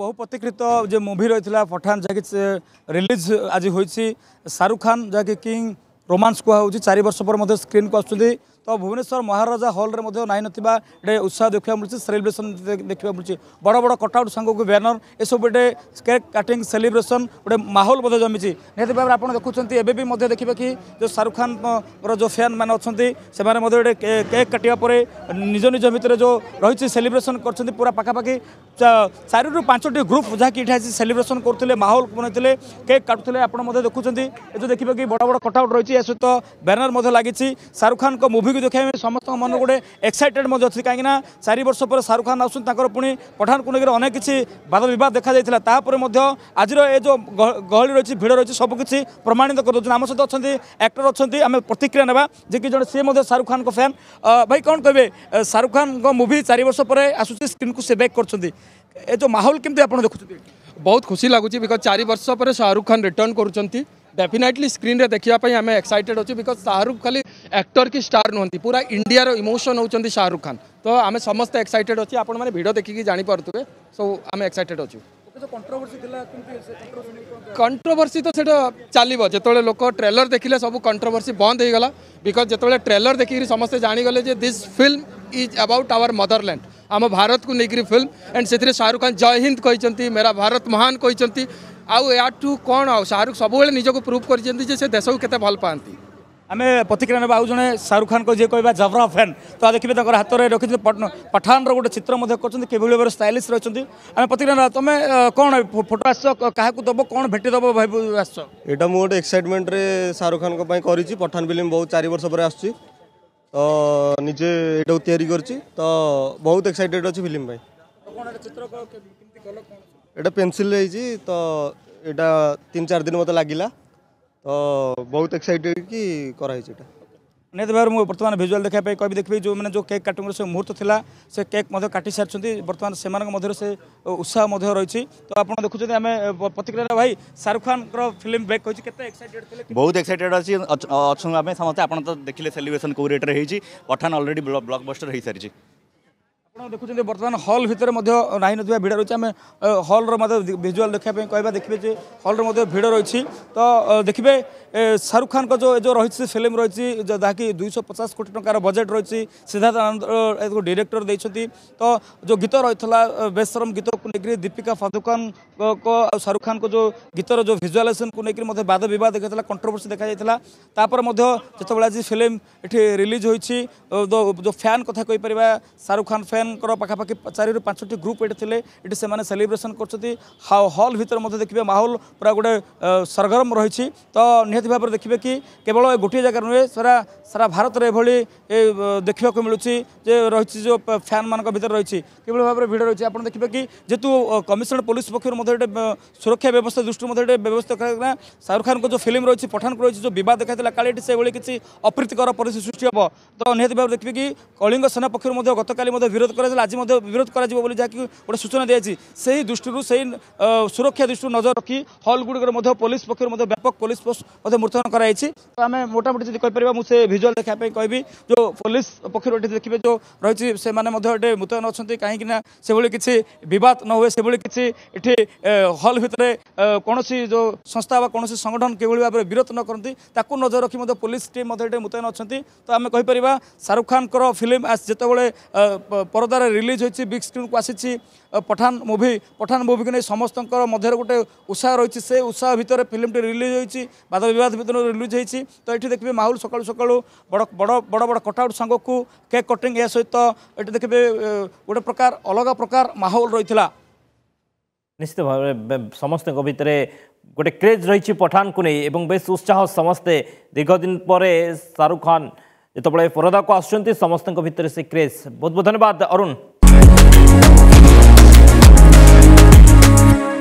বহু প্রতীকৃত যে মুভি রয়েছে পঠান যাকে রিলিজ আজ হয়েছি শাহরুখ খান যাকে কিং রোমান্স কুহা হচ্ছে চারি বর্ষ পরে মধ্যে স্ক্রিনকু আসুচ্ছেন ତ ଭୁବନେଶ୍ୱର ମହାରାଜା ହଲ୍ରେ ମଧ୍ୟ ନାହିଁ ନଥିବା ଗୋଟେ ଉତ୍ସାହ ଦେଖିବାକୁ ମିଳୁଛି ସେଲିବ୍ରେସନ୍ ଦେଖିବାକୁ ମିଳୁଛି ବଡ଼ ବଡ଼ କଟ୍ଆଉଟ୍ ସାଙ୍ଗକୁ ବ୍ୟାନର ଏସବୁ ଗୋଟେ କେକ୍ କାଟିଂ ସେଲିବ୍ରେସନ୍ ଗୋଟେ ମାହୋଲ ମଧ୍ୟ ଜମିଛି ନିହାତି ଭାବରେ ଆପଣ ଦେଖୁଛନ୍ତି ଏବେ ବି ମଧ୍ୟ ଦେଖିବେ କି ଯେଉଁ ଶାହରୁଖ ଖାନର ଯେଉଁ ଫ୍ୟାନ୍ ମାନେ ଅଛନ୍ତି ସେମାନେ ମଧ୍ୟ ଗୋଟେ କେକ୍ କାଟିବା ପରେ ନିଜ ନିଜ ଭିତରେ ଯେଉଁ ରହିଛି ସେଲିବ୍ରେସନ୍ କରିଛନ୍ତି ପୁରା ପାଖାପାଖି ଚାରିରୁ ପାଞ୍ଚଟି ଗ୍ରୁପ୍ ଯାହାକି ଏଠି ଆସି ସେଲିବ୍ରେସନ୍ କରୁଥିଲେ ମାହୋଲ ବନେଇଥିଲେ କେକ୍ କାଟୁଥିଲେ ଆପଣ ମଧ୍ୟ ଦେଖୁଛନ୍ତି ଏ ଯେଉଁ ଦେଖିବେ କି ବଡ଼ ବଡ଼ କଟ୍ଆଉଟ୍ ରହିଛି ଏହା ସହିତ ବ୍ୟାନର ମଧ୍ୟ ଲାଗିଛି ଶାହରୁଖ ଖାନଙ୍କ ମୁଭି ମୁଭିକୁ ଦେଖିବା ପାଇଁ ସମସ୍ତଙ୍କ ମନ ଗୋଟେ ଏକ୍ସାଇଟେଡ୍ ମଧ୍ୟ ଅଛି କାହିଁକିନା ଚାରି ବର୍ଷ ପରେ ଶାହରୁଖ ଖାନ୍ ଆସୁଛନ୍ତି ତାଙ୍କର ପୁଣି ପଠାନକୁ ନେଇକରି ଅନେକ କିଛି ବାଦ ବିବାଦ ଦେଖାଯାଇଥିଲା ତାପରେ ମଧ୍ୟ ଆଜିର ଏ ଯେଉଁ ଗହଳି ରହିଛି ଭିଡ଼ ରହିଛି ସବୁ କିଛି ପ୍ରମାଣିତ କରିଦେଉଛନ୍ତି ଆମ ସହିତ ଅଛନ୍ତି ଆକ୍ଟର ଅଛନ୍ତି ଆମେ ପ୍ରତିକ୍ରିୟା ନେବା ଯେ କି ଜଣେ ସିଏ ମଧ୍ୟ ଶାହରୁଖ ଖାନଙ୍କ ଫ୍ୟାନ୍ ଭାଇ କ'ଣ କହିବେ ଶାହରୁଖ ଖାନଙ୍କ ମୁଭି ଚାରି ବର୍ଷ ପରେ ଆସୁଛି ସ୍କ୍ରିନ୍କୁ ସେ ବ୍ୟାକ୍ କରୁଛନ୍ତି ଏ ଯେଉଁ ମାହୋଲ କେମିତି ଆପଣ ଦେଖୁଛନ୍ତି ବହୁତ ଖୁସି ଲାଗୁଛି ବିକଜ ଚାରି ବର୍ଷ ପରେ ଶାହରୁଖ ଖାନ ରିଟର୍ଣ୍ଣ କରୁଛନ୍ତି ଡେଫିନେଟଲି ସ୍କ୍ରିନ୍ରେ ଦେଖିବା ପାଇଁ ଆମେ ଏକ୍ସାଇଟେଡ୍ ଅଛୁ ବିକଜ ଶାହରୁଖ ଖାଲି एक्टर कि स्टार नुहत पूरा इंडिया रो इमोशन होती शाहरुख खान तो आम समस्त एक्साइटेड अच्छे आप मैंने भिड सो आम एक्साइटेड अच्छे कंट्रोवर्सी तो चलो जो लोक ट्रेलर देखिले सब कंट्रोवर्सी बंद होगा बिकज जो ट्रेलर देखिक समस्त जाणीगले this film is about our motherland आम भारत को लेकर फिल्म एंड से शाहरुख खान जय हिंद कहते मेरा भारत महान कहते आउ या कौन आ शाहरुख सब निजी प्रूव करते देश को केत भल पाती ଆମେ ପ୍ରତିକ୍ରିୟା ନେବା ଆଉ ଜଣେ ଶାହରୁଖ ଖାନଙ୍କ ଯିଏ କହିବା ଜାଭରା ଫ୍ୟାନ୍ ତ ଦେଖିବେ ତାଙ୍କର ହାତରେ ରଖିଛନ୍ତି ପଠାନର ଗୋଟେ ଚିତ୍ର ମଧ୍ୟ କରିଛନ୍ତି କିଭଳି ଭାବରେ ଷ୍ଟାଇଲିସ୍ ରହିଛନ୍ତି ଆମେ ପ୍ରତିକ୍ରିୟା ନେବା ତମେ କ'ଣ ଫଟୋ ଆସିଛ କାହାକୁ ଦେବ କ'ଣ ଭେଟି ଦେବ ଭାଇ ଆସିଛ ଏଇଟା ମୁଁ ଗୋଟେ ଏକ୍ସାଇଟମେଣ୍ଟରେ ଶାହରୁଖ ଖାନଙ୍କ ପାଇଁ କରିଛି ପଠାନ ଫିଲ୍ମ ବହୁତ ଚାରି ବର୍ଷ ପରେ ଆସୁଛି ତ ନିଜେ ଏଇଟାକୁ ତିଆରି କରିଛି ତ ବହୁତ ଏକ୍ସାଇଟେଡ୍ ଅଛି ଫିଲ୍ମ ପାଇଁ ଏଇଟା ପେନସିଲ୍ ହେଇଛି ତ ଏଇଟା ତିନି ଚାରି ଦିନ ମୋତେ ଲାଗିଲା ତ ବହୁତ ଏକ୍ସାଇଟେଡ୍ କି କରାହେଇଛି ଏଇଟା ନିହାତି ଭାବରେ ମୁଁ ବର୍ତ୍ତମାନ ଭିଜୁଆଲ୍ ଦେଖିବା ପାଇଁ କହିବି ଦେଖିବି ଯେଉଁମାନେ ଯେଉଁ କେକ୍ କାଟିଙ୍ଗର ସେ ମୁହୂର୍ତ୍ତ ଥିଲା ସେ କେକ୍ ମଧ୍ୟ କାଟି ସାରିଛନ୍ତି ବର୍ତ୍ତମାନ ସେମାନଙ୍କ ମଧ୍ୟରେ ସେ ଉତ୍ସାହ ମଧ୍ୟ ରହିଛି ତ ଆପଣ ଦେଖୁଛନ୍ତି ଆମେ ପ୍ରତିକ୍ରିୟାରେ ଭାଇ ଶାହରୁଖ ଖାନଙ୍କର ଫିଲ୍ମ ବ୍ରେକ୍ ହୋଇଛି କେତେ ଏକ୍ସାଇଟେଡ୍ ଥିଲେ ବହୁତ ଏକ୍ସାଇଟେଡ୍ ଅଛି ଅଛୁ ଆମେ ସମସ୍ତେ ଆପଣ ତ ଦେଖିଲେ ସେଲିବ୍ରେସନ୍ କେଉଁ ରେଟ୍ରେ ହେଇଛି ପଠାନ ଅଲରେଡ଼ି ବ୍ଲକ୍ ବଷ୍ଟର ହେଇସାରିଛି দেখুছেন বর্তমান হল ভিতরে নাই নথিবা ভিড় রয়েছে আমি হলর মধ্যে ভিজুয়াল দেখা কহবা দেখবে যে হলর মধ্যে ভিড় রয়েছে তো দেখবে শাহরুখ খান রয়েছে ফিল্ম রয়েছে যা কি দুইশো পচাশ কোটি টাকার বজেট রয়েছে সিদ্ধার্থ আনন্দ ডিরেক্টর দিয়েছেন তো যে গীত রয়েছে বেশরম গীতক নেই দীপিকা পাদুকন শাহরুখ খান যে গীতর যে ভিজুয়ালাইজেসন নিয়ে মধ্যে বাদ বিবাদ দেখা কন্ট্রোভর্সি দেখা যাই তাপরে মধ্য যেতবে আজ ফিল্ম এটি রিলিজ হয়েছি যে ফ্যান কথা কইপার শাহরুখ খান ফ্যান ଲୋକମାନଙ୍କର ପାଖାପାଖି ଚାରିରୁ ପାଞ୍ଚଟି ଗ୍ରୁପ୍ ଏଠି ଥିଲେ ଏଠି ସେମାନେ ସେଲିବ୍ରେସନ୍ କରୁଛନ୍ତି ହଲ୍ ଭିତରେ ମଧ୍ୟ ଦେଖିବେ ମାହୋଲ ପୁରା ଗୋଟେ ସରଗରମ ରହିଛି ତ ନିହାତି ଭାବରେ ଦେଖିବେ କି କେବଳ ଗୋଟିଏ ଜାଗାରେ ନୁହେଁ ସାରା ସାରା ଭାରତରେ ଏଭଳି ଦେଖିବାକୁ ମିଳୁଛି ଯେ ରହିଛି ଯେଉଁ ଫ୍ୟାନ୍ମାନଙ୍କ ଭିତରେ ରହିଛି କିଭଳି ଭାବରେ ଭିଡ଼ ରହିଛି ଆପଣ ଦେଖିବେ କି ଯେହେତୁ କମିଶନର ପୋଲିସ ପକ୍ଷରୁ ମଧ୍ୟ ଏଠି ସୁରକ୍ଷା ବ୍ୟବସ୍ଥା ଦୃଷ୍ଟିରୁ ମଧ୍ୟ ଏଠି ବ୍ୟବସ୍ଥା କରାଯାଇଥିଲା ଶାହରୁଖ ଖାନଙ୍କ ଯେଉଁ ଫିଲ୍ମ ରହିଛି ପଠାନକ ରହିଛି ଯେଉଁ ବିବାଦ ଦେଖାଇଥିଲା କାଳେ ଏଠି ସେଭଳି କିଛି ଅପ୍ରୀତିକର ପରିସ୍ଥିତି ସୃଷ୍ଟି ହେବ ତ ନିହାତି ଭାବରେ ଦେଖିବେ କି କଳିଙ୍ଗ ସେନା ପକ୍ଷରୁ ମଧ୍ୟ ଗତକାଲି ମଧ୍ୟ ବିରୋଧ ବିରୋଧ କରାଯାଇଥିଲା ଆଜି ମଧ୍ୟ ବିରୋଧ କରାଯିବ ବୋଲି ଯାହାକି ଗୋଟେ ସୂଚନା ଦିଆଯାଇଛି ସେହି ଦୃଷ୍ଟିରୁ ସେହି ସୁରକ୍ଷା ଦୃଷ୍ଟିରୁ ନଜର ରଖି ହଲ୍ଗୁଡ଼ିକରେ ମଧ୍ୟ ପୋଲିସ ପକ୍ଷରୁ ମଧ୍ୟ ବ୍ୟାପକ ପୋଲିସ ଫୋର୍ସ ମଧ୍ୟ ମୁତୟନ କରାଯାଇଛି ଆମେ ମୋଟାମୋଟି ଯଦି କହିପାରିବା ମୁଁ ସେ ଭିଜୁଆଲ୍ ଦେଖିବା ପାଇଁ କହିବି ଯେଉଁ ପୋଲିସ ପକ୍ଷରୁ ଏଠି ଦେଖିବେ ଯେଉଁ ରହିଛି ସେମାନେ ମଧ୍ୟ ଏଠି ମୁତୟନ ଅଛନ୍ତି କାହିଁକିନା ସେଭଳି କିଛି ବିବାଦ ନ ହୁଏ ସେଭଳି କିଛି ଏଠି ହଲ୍ ଭିତରେ କୌଣସି ଯେଉଁ ସଂସ୍ଥା ବା କୌଣସି ସଂଗଠନ କିଭଳି ଭାବରେ ବିରୋଧ ନ କରନ୍ତି ତାକୁ ନଜର ରଖି ମଧ୍ୟ ପୋଲିସ ଟିମ୍ ମଧ୍ୟ ଏଠି ମୁତୟନ ଅଛନ୍ତି ତ ଆମେ କହିପାରିବା ଶାହରୁଖ ଖାନଙ୍କର ଫିଲ୍ମ ଯେତେବେଳେ পরদার রিলিজ হয়েছে বিগ স্ক্রিনকু আসিছি পঠান মুভি পঠান মুভিকে নিয়ে সমস্ত মধ্যে গোটে উৎসাহ রয়েছে সেই উৎসাহ ভিতরে ফিল্মটি রিলিজ হয়েছে বাদ বিবাদ ভিতরে রিলিজ হয়েছে তো এটি দেখবে মাহুল সকাল সকাল বড় বড় বড় বড় কটআউট সাংকু কেক কটিং এ সহ এটি দেখবে গোটে প্রকার অলগা প্রকার মাহৌল রয়েছে নিশ্চিত ভাবে সমস্ত ভিতরে গোটে ক্রেজ রয়েছে পঠানকু নিয়ে এবং বেশ উৎসাহ সমস্তে দীর্ঘদিন পরে শাহরুখ খান यतबे परदा को आसुँच समस्त भितर से क्रेज बहुत बहुत धन्यवाद अरुण